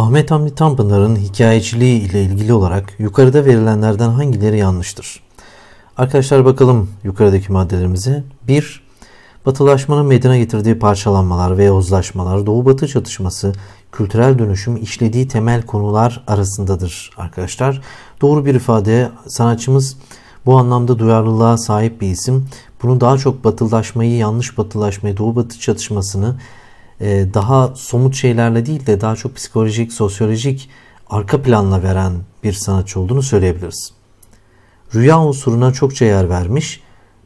Ahmet Hamdi Tanpınar'ın hikayeciliği ile ilgili olarak yukarıda verilenlerden hangileri yanlıştır? Arkadaşlar bakalım yukarıdaki maddelerimize. 1. Batılaşmanın meydana getirdiği parçalanmalar ve uzlaşmalar Doğu-Batı çatışması, kültürel dönüşüm işlediği temel konular arasındadır arkadaşlar. Doğru bir ifade sanatçımız bu anlamda duyarlılığa sahip bir isim. Bunu daha çok batılaşmayı, yanlış batılaşmayı, Doğu-Batı çatışmasını e, daha somut şeylerle değil de daha çok psikolojik, sosyolojik arka planla veren bir sanatçı olduğunu söyleyebiliriz. Rüya unsuruna çokça yer vermiş,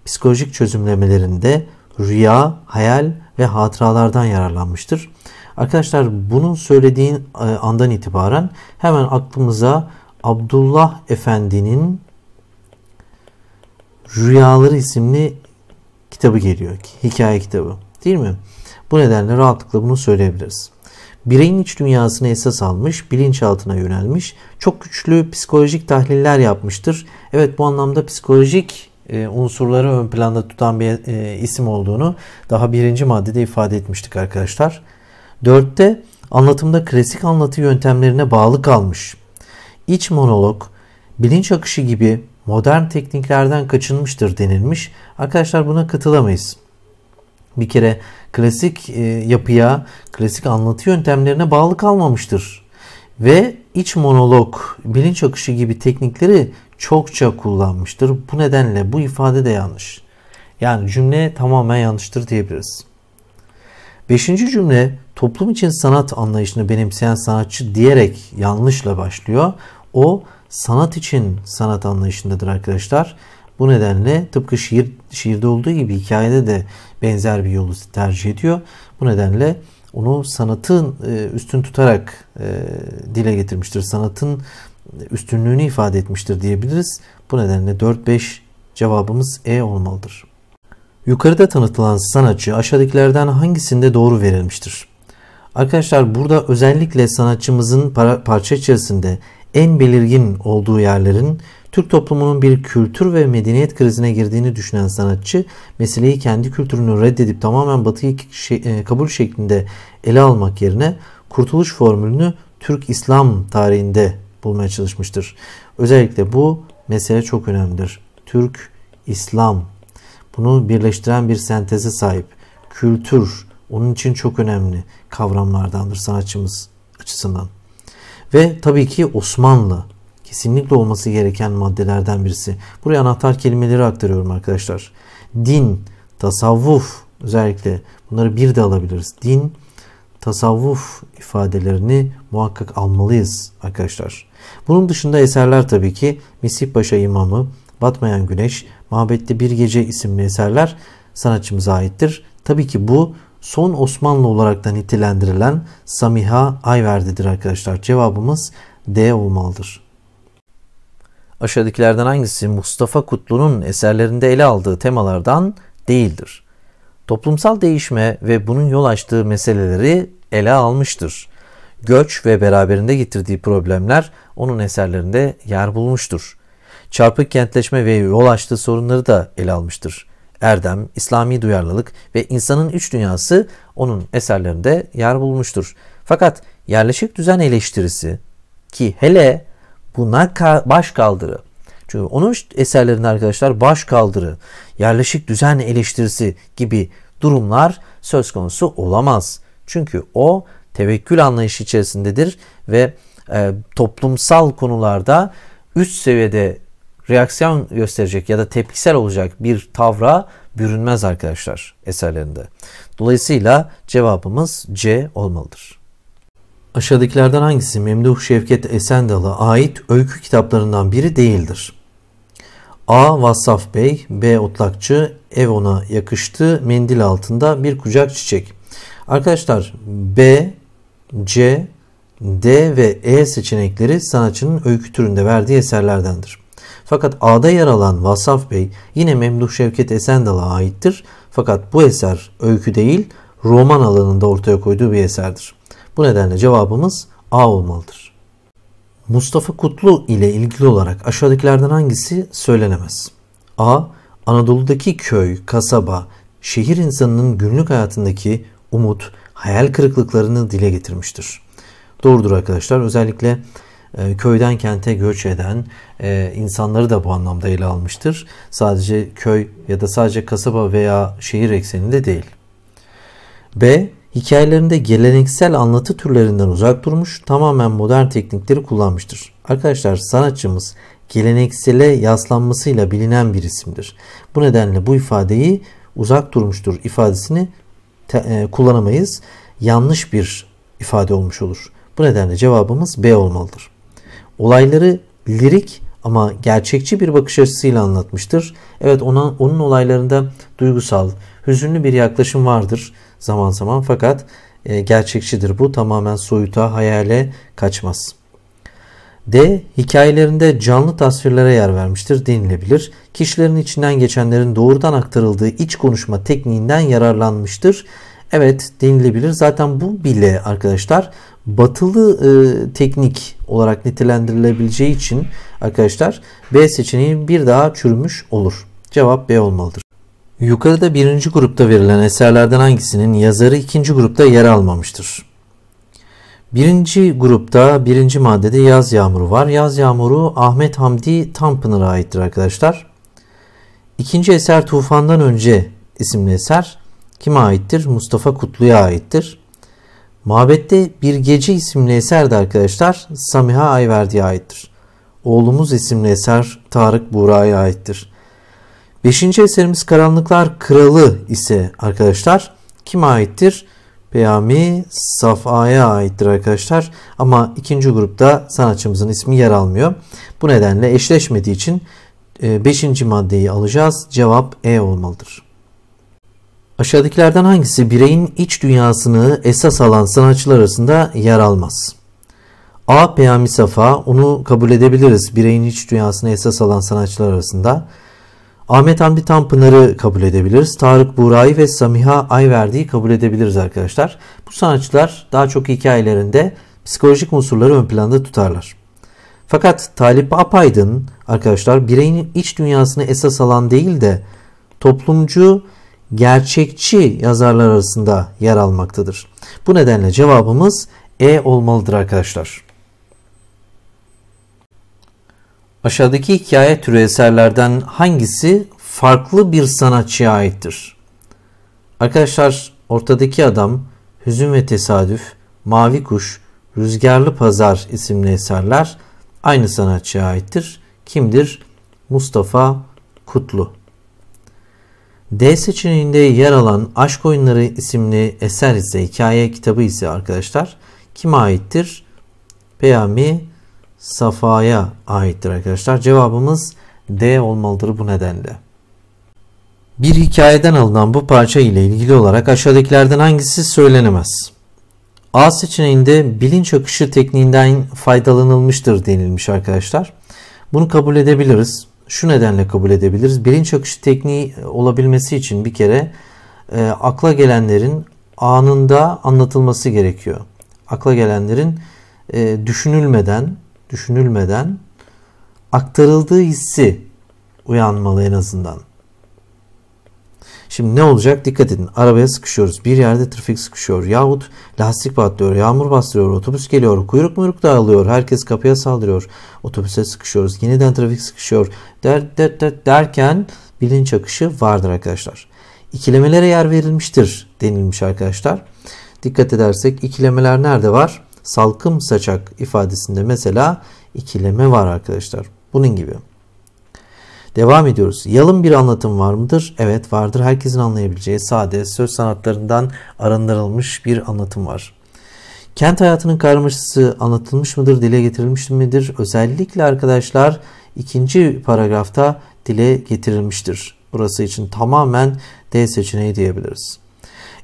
psikolojik çözümlemelerinde rüya, hayal ve hatıralardan yararlanmıştır. Arkadaşlar bunun söylediğin e, andan itibaren hemen aklımıza Abdullah Efendi'nin Rüyaları isimli kitabı geliyor. Hikaye kitabı. Değil mi? Bu nedenle rahatlıkla bunu söyleyebiliriz. Bireyin iç dünyasını esas almış, bilinçaltına yönelmiş, çok güçlü psikolojik tahliller yapmıştır. Evet bu anlamda psikolojik e, unsurları ön planda tutan bir e, isim olduğunu daha birinci maddede ifade etmiştik arkadaşlar. Dörtte anlatımda klasik anlatı yöntemlerine bağlı kalmış. İç monolog, bilinç akışı gibi modern tekniklerden kaçınmıştır denilmiş. Arkadaşlar buna katılamayız bir kere klasik e, yapıya, klasik anlatı yöntemlerine bağlı kalmamıştır. Ve iç monolog, bilinç akışı gibi teknikleri çokça kullanmıştır. Bu nedenle bu ifade de yanlış. Yani cümle tamamen yanlıştır diyebiliriz. Beşinci cümle toplum için sanat anlayışını benimseyen sanatçı diyerek yanlışla başlıyor. O sanat için sanat anlayışındadır arkadaşlar. Bu nedenle tıpkı şiir, şiirde olduğu gibi hikayede de benzer bir yolu tercih ediyor. Bu nedenle onu sanatın e, üstün tutarak e, dile getirmiştir. Sanatın üstünlüğünü ifade etmiştir diyebiliriz. Bu nedenle 4-5 cevabımız E olmalıdır. Yukarıda tanıtılan sanatçı aşağıdakilerden hangisinde doğru verilmiştir? Arkadaşlar burada özellikle sanatçımızın parça içerisinde en belirgin olduğu yerlerin Türk toplumunun bir kültür ve medeniyet krizine girdiğini düşünen sanatçı meseleyi kendi kültürünü reddedip tamamen batıyı şey, e, kabul şeklinde ele almak yerine kurtuluş formülünü Türk İslam tarihinde bulmaya çalışmıştır. Özellikle bu mesele çok önemlidir. Türk İslam bunu birleştiren bir senteze sahip kültür onun için çok önemli kavramlardandır sanatçımız açısından. Ve tabii ki Osmanlı kesinlikle olması gereken maddelerden birisi. Buraya anahtar kelimeleri aktarıyorum arkadaşlar. Din, tasavvuf özellikle bunları bir de alabiliriz. Din, tasavvuf ifadelerini muhakkak almalıyız arkadaşlar. Bunun dışında eserler tabii ki Misih Paşa İmamı, Batmayan Güneş, Mabette Bir Gece isimli eserler sanatçımıza aittir. Tabii ki bu son Osmanlı olarak da nitelendirilen Samiha Ayverdi'dir arkadaşlar. Cevabımız D olmalıdır. Aşağıdakilerden hangisi Mustafa Kutlu'nun eserlerinde ele aldığı temalardan değildir? Toplumsal değişme ve bunun yol açtığı meseleleri ele almıştır. Göç ve beraberinde getirdiği problemler onun eserlerinde yer bulmuştur. Çarpık kentleşme ve yol açtığı sorunları da ele almıştır erdem, İslami duyarlılık ve insanın üç dünyası onun eserlerinde yer bulmuştur. Fakat yerleşik düzen eleştirisi ki hele buna ka- baş kaldırı çünkü onun eserlerinde arkadaşlar baş kaldırı, yerleşik düzen eleştirisi gibi durumlar söz konusu olamaz. Çünkü o tevekkül anlayışı içerisindedir ve e, toplumsal konularda üst seviyede reaksiyon gösterecek ya da tepkisel olacak bir tavra bürünmez arkadaşlar eserlerinde. Dolayısıyla cevabımız C olmalıdır. Aşağıdakilerden hangisi Memduh Şevket Esendal'a ait öykü kitaplarından biri değildir? A. Vassaf Bey B. Otlakçı Ev ona yakıştı mendil altında bir kucak çiçek. Arkadaşlar B, C, D ve E seçenekleri sanatçının öykü türünde verdiği eserlerdendir. Fakat A'da yer alan Vassaf Bey yine Memduh Şevket Esendal'a aittir. Fakat bu eser öykü değil roman alanında ortaya koyduğu bir eserdir. Bu nedenle cevabımız A olmalıdır. Mustafa Kutlu ile ilgili olarak aşağıdakilerden hangisi söylenemez? A. Anadolu'daki köy, kasaba, şehir insanının günlük hayatındaki umut, hayal kırıklıklarını dile getirmiştir. Doğrudur arkadaşlar. Özellikle e, köyden kente göç eden e, insanları da bu anlamda ele almıştır. Sadece köy ya da sadece kasaba veya şehir ekseninde değil. B. Hikayelerinde geleneksel anlatı türlerinden uzak durmuş, tamamen modern teknikleri kullanmıştır. Arkadaşlar sanatçımız geleneksele yaslanmasıyla bilinen bir isimdir. Bu nedenle bu ifadeyi uzak durmuştur ifadesini e, kullanamayız. Yanlış bir ifade olmuş olur. Bu nedenle cevabımız B olmalıdır. Olayları lirik ama gerçekçi bir bakış açısıyla anlatmıştır. Evet ona, onun olaylarında duygusal, hüzünlü bir yaklaşım vardır zaman zaman fakat e, gerçekçidir bu. Tamamen soyuta, hayale kaçmaz. D. Hikayelerinde canlı tasvirlere yer vermiştir denilebilir. Kişilerin içinden geçenlerin doğrudan aktarıldığı iç konuşma tekniğinden yararlanmıştır. Evet denilebilir. Zaten bu bile arkadaşlar batılı e, teknik olarak nitelendirilebileceği için arkadaşlar B seçeneği bir daha çürümüş olur. Cevap B olmalıdır. Yukarıda birinci grupta verilen eserlerden hangisinin yazarı ikinci grupta yer almamıştır? Birinci grupta birinci maddede Yaz Yağmuru var. Yaz Yağmuru Ahmet Hamdi Tanpınar'a aittir arkadaşlar. İkinci eser Tufan'dan Önce isimli eser kime aittir? Mustafa Kutlu'ya aittir. Mabette Bir Gece isimli eser de arkadaşlar Samiha Ayverdi'ye aittir. Oğlumuz isimli eser Tarık Buğra'ya aittir. Beşinci eserimiz Karanlıklar Kralı ise arkadaşlar kime aittir? Peyami Safa'ya aittir arkadaşlar. Ama ikinci grupta sanatçımızın ismi yer almıyor. Bu nedenle eşleşmediği için 5. E, maddeyi alacağız. Cevap E olmalıdır. Aşağıdakilerden hangisi bireyin iç dünyasını esas alan sanatçılar arasında yer almaz? A. Peyami Safa, onu kabul edebiliriz bireyin iç dünyasını esas alan sanatçılar arasında. Ahmet Hamdi Tanpınar'ı kabul edebiliriz. Tarık Buray ve Samiha Ayverdi'yi kabul edebiliriz arkadaşlar. Bu sanatçılar daha çok hikayelerinde psikolojik unsurları ön planda tutarlar. Fakat Talip Apaydın arkadaşlar bireyin iç dünyasını esas alan değil de toplumcu gerçekçi yazarlar arasında yer almaktadır. Bu nedenle cevabımız E olmalıdır arkadaşlar. Aşağıdaki hikaye türü eserlerden hangisi farklı bir sanatçıya aittir? Arkadaşlar ortadaki adam Hüzün ve Tesadüf, Mavi Kuş, Rüzgarlı Pazar isimli eserler aynı sanatçıya aittir. Kimdir? Mustafa Kutlu. D seçeneğinde yer alan Aşk Oyunları isimli eser ise, hikaye kitabı ise arkadaşlar kime aittir? Peyami Safa'ya aittir arkadaşlar. Cevabımız D olmalıdır bu nedenle. Bir hikayeden alınan bu parça ile ilgili olarak aşağıdakilerden hangisi söylenemez? A seçeneğinde bilinç akışı tekniğinden faydalanılmıştır denilmiş arkadaşlar. Bunu kabul edebiliriz şu nedenle kabul edebiliriz. Bilinç akışı tekniği e, olabilmesi için bir kere e, akla gelenlerin anında anlatılması gerekiyor. Akla gelenlerin e, düşünülmeden, düşünülmeden aktarıldığı hissi uyanmalı en azından. Şimdi ne olacak? Dikkat edin. Arabaya sıkışıyoruz. Bir yerde trafik sıkışıyor. Yahut lastik patlıyor. Yağmur bastırıyor. Otobüs geliyor. Kuyruk muyruk dağılıyor. Herkes kapıya saldırıyor. Otobüse sıkışıyoruz. Yeniden trafik sıkışıyor. Der, der, der derken bilinç akışı vardır arkadaşlar. İkilemelere yer verilmiştir denilmiş arkadaşlar. Dikkat edersek ikilemeler nerede var? Salkım saçak ifadesinde mesela ikileme var arkadaşlar. Bunun gibi. Devam ediyoruz. Yalın bir anlatım var mıdır? Evet vardır. Herkesin anlayabileceği sade söz sanatlarından arındırılmış bir anlatım var. Kent hayatının karmaşası anlatılmış mıdır, dile getirilmiş midir? Özellikle arkadaşlar ikinci paragrafta dile getirilmiştir. Burası için tamamen D seçeneği diyebiliriz.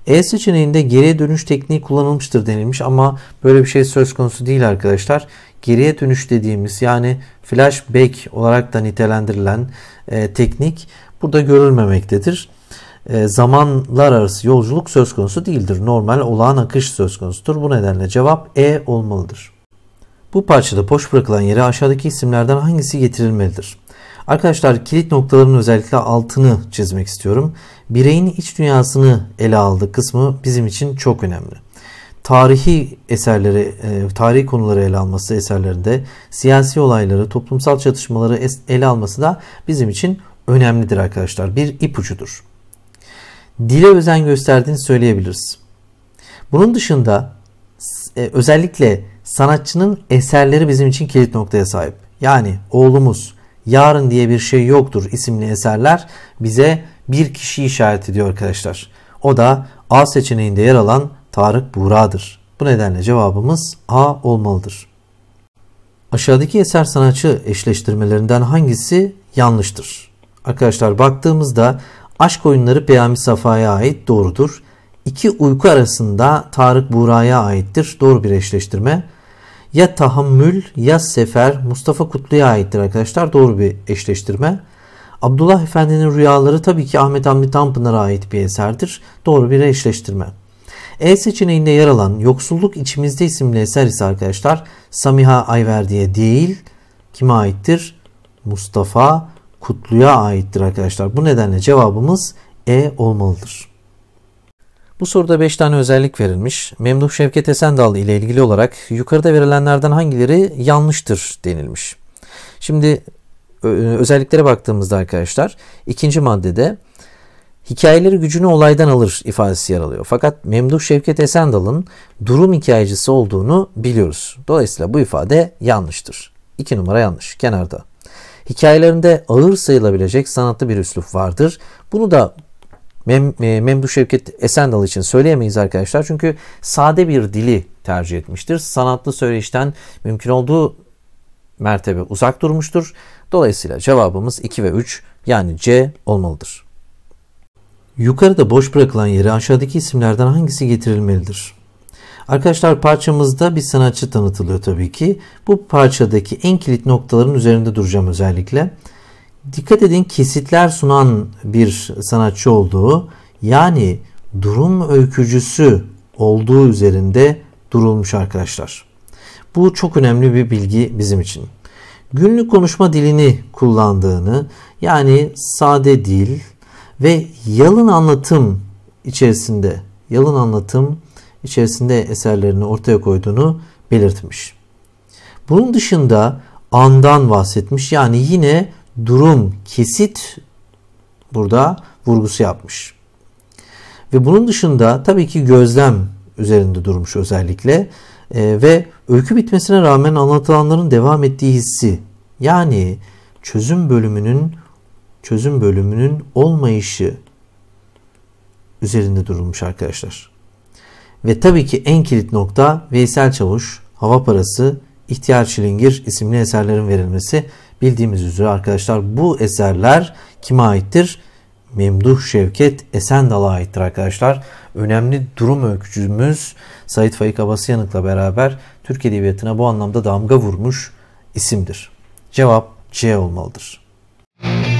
E seçeneğinde geriye dönüş tekniği kullanılmıştır denilmiş ama böyle bir şey söz konusu değil arkadaşlar geriye dönüş dediğimiz yani flashback olarak da nitelendirilen e, teknik burada görülmemektedir. E, zamanlar arası yolculuk söz konusu değildir. Normal olağan akış söz konusudur. Bu nedenle cevap E olmalıdır. Bu parçada boş bırakılan yere aşağıdaki isimlerden hangisi getirilmelidir? Arkadaşlar kilit noktaların özellikle altını çizmek istiyorum. Bireyin iç dünyasını ele aldığı kısmı bizim için çok önemli tarihi eserleri, e, tarihi konuları ele alması eserlerinde siyasi olayları, toplumsal çatışmaları ele alması da bizim için önemlidir arkadaşlar. Bir ipucudur. Dile özen gösterdiğini söyleyebiliriz. Bunun dışında e, özellikle sanatçının eserleri bizim için kilit noktaya sahip. Yani oğlumuz Yarın diye bir şey yoktur isimli eserler bize bir kişi işaret ediyor arkadaşlar. O da A seçeneğinde yer alan Tarık Buğra'dır. Bu nedenle cevabımız A olmalıdır. Aşağıdaki eser sanatçı eşleştirmelerinden hangisi yanlıştır? Arkadaşlar baktığımızda Aşk Oyunları Peyami Safa'ya ait doğrudur. İki uyku arasında Tarık Buğra'ya aittir. Doğru bir eşleştirme. Ya Tahammül ya Sefer Mustafa Kutlu'ya aittir arkadaşlar. Doğru bir eşleştirme. Abdullah Efendi'nin rüyaları tabii ki Ahmet Hamdi Tanpınar'a ait bir eserdir. Doğru bir eşleştirme. E seçeneğinde yer alan Yoksulluk İçimizde isimli eser ise arkadaşlar Samiha Ayverdi'ye değil kime aittir? Mustafa Kutlu'ya aittir arkadaşlar. Bu nedenle cevabımız E olmalıdır. Bu soruda 5 tane özellik verilmiş. Memduh Şevket Esendal ile ilgili olarak yukarıda verilenlerden hangileri yanlıştır denilmiş. Şimdi özelliklere baktığımızda arkadaşlar ikinci maddede hikayeleri gücünü olaydan alır ifadesi yer alıyor. Fakat Memduh Şevket Esendal'ın durum hikayecisi olduğunu biliyoruz. Dolayısıyla bu ifade yanlıştır. İki numara yanlış kenarda. Hikayelerinde ağır sayılabilecek sanatlı bir üslup vardır. Bunu da Mem e, Memduh Şevket Esendal için söyleyemeyiz arkadaşlar. Çünkü sade bir dili tercih etmiştir. Sanatlı söyleyişten mümkün olduğu mertebe uzak durmuştur. Dolayısıyla cevabımız 2 ve 3 yani C olmalıdır. Yukarıda boş bırakılan yere aşağıdaki isimlerden hangisi getirilmelidir? Arkadaşlar parçamızda bir sanatçı tanıtılıyor tabii ki. Bu parçadaki en kilit noktaların üzerinde duracağım özellikle. Dikkat edin kesitler sunan bir sanatçı olduğu yani durum öykücüsü olduğu üzerinde durulmuş arkadaşlar. Bu çok önemli bir bilgi bizim için. Günlük konuşma dilini kullandığını yani sade dil, ve yalın anlatım içerisinde, yalın anlatım içerisinde eserlerini ortaya koyduğunu belirtmiş. Bunun dışında andan bahsetmiş. Yani yine durum, kesit burada vurgusu yapmış. Ve bunun dışında tabii ki gözlem üzerinde durmuş özellikle e, ve öykü bitmesine rağmen anlatılanların devam ettiği hissi yani çözüm bölümünün çözüm bölümünün olmayışı üzerinde durulmuş arkadaşlar. Ve tabii ki en kilit nokta Veysel Çavuş, Hava Parası, İhtiyar Çilingir isimli eserlerin verilmesi. Bildiğimiz üzere arkadaşlar bu eserler kime aittir? Memduh Şevket Esendal'a aittir arkadaşlar. Önemli durum öykücümüz Sait Faik Abasıyanık'la beraber Türk Edebiyatı'na bu anlamda damga vurmuş isimdir. Cevap C olmalıdır. Müzik